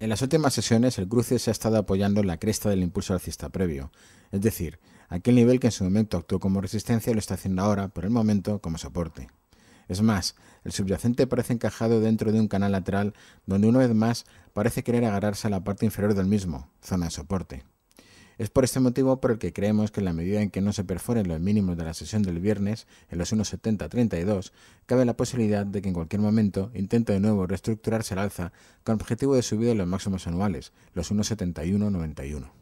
En las últimas sesiones el cruce se ha estado apoyando en la cresta del impulso alcista previo, es decir, aquel nivel que en su momento actuó como resistencia lo está haciendo ahora, por el momento, como soporte. Es más, el subyacente parece encajado dentro de un canal lateral donde una vez más parece querer agarrarse a la parte inferior del mismo, zona de soporte. Es por este motivo por el que creemos que en la medida en que no se perforen los mínimos de la sesión del viernes, en los 1,70-32, cabe la posibilidad de que en cualquier momento intente de nuevo reestructurarse el alza con objetivo de subir los máximos anuales, los 1,71-91.